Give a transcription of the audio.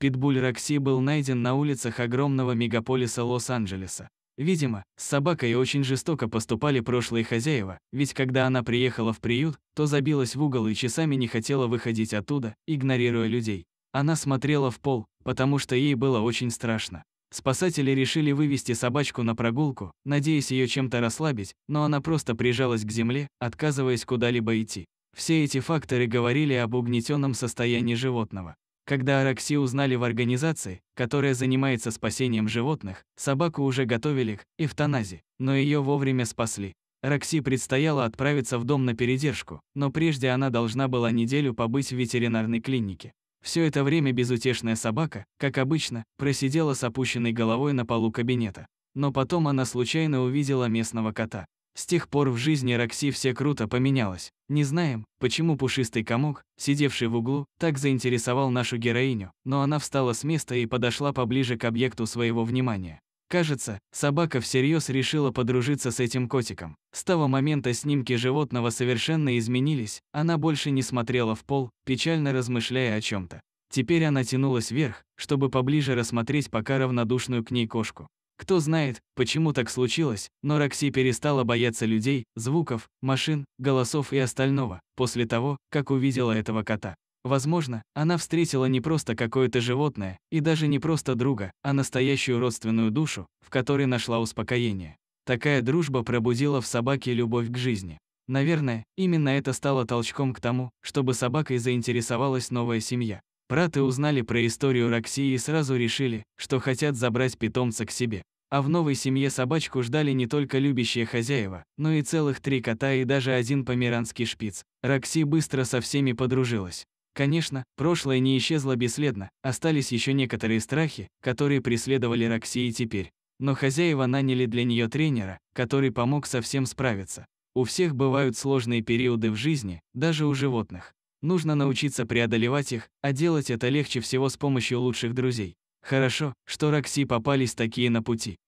Питбуль Рокси был найден на улицах огромного мегаполиса Лос-Анджелеса. Видимо, с собакой очень жестоко поступали прошлые хозяева, ведь когда она приехала в приют, то забилась в угол и часами не хотела выходить оттуда, игнорируя людей. Она смотрела в пол, потому что ей было очень страшно. Спасатели решили вывести собачку на прогулку, надеясь ее чем-то расслабить, но она просто прижалась к земле, отказываясь куда-либо идти. Все эти факторы говорили об угнетенном состоянии животного. Когда о Рокси узнали в организации, которая занимается спасением животных, собаку уже готовили к эвтаназе, но ее вовремя спасли. Рокси предстояло отправиться в дом на передержку, но прежде она должна была неделю побыть в ветеринарной клинике. Все это время безутешная собака, как обычно, просидела с опущенной головой на полу кабинета. Но потом она случайно увидела местного кота. С тех пор в жизни Рокси все круто поменялось. Не знаем, почему пушистый комок, сидевший в углу, так заинтересовал нашу героиню, но она встала с места и подошла поближе к объекту своего внимания. Кажется, собака всерьез решила подружиться с этим котиком. С того момента снимки животного совершенно изменились, она больше не смотрела в пол, печально размышляя о чем то Теперь она тянулась вверх, чтобы поближе рассмотреть пока равнодушную к ней кошку. Кто знает, почему так случилось, но Рокси перестала бояться людей, звуков, машин, голосов и остального, после того, как увидела этого кота. Возможно, она встретила не просто какое-то животное, и даже не просто друга, а настоящую родственную душу, в которой нашла успокоение. Такая дружба пробудила в собаке любовь к жизни. Наверное, именно это стало толчком к тому, чтобы собакой заинтересовалась новая семья. Праты узнали про историю Рокси и сразу решили, что хотят забрать питомца к себе. А в новой семье собачку ждали не только любящие хозяева, но и целых три кота и даже один померанский шпиц. Рокси быстро со всеми подружилась. Конечно, прошлое не исчезло бесследно, остались еще некоторые страхи, которые преследовали Рокси и теперь. Но хозяева наняли для нее тренера, который помог со всем справиться. У всех бывают сложные периоды в жизни, даже у животных. Нужно научиться преодолевать их, а делать это легче всего с помощью лучших друзей. Хорошо, что Рокси попались такие на пути.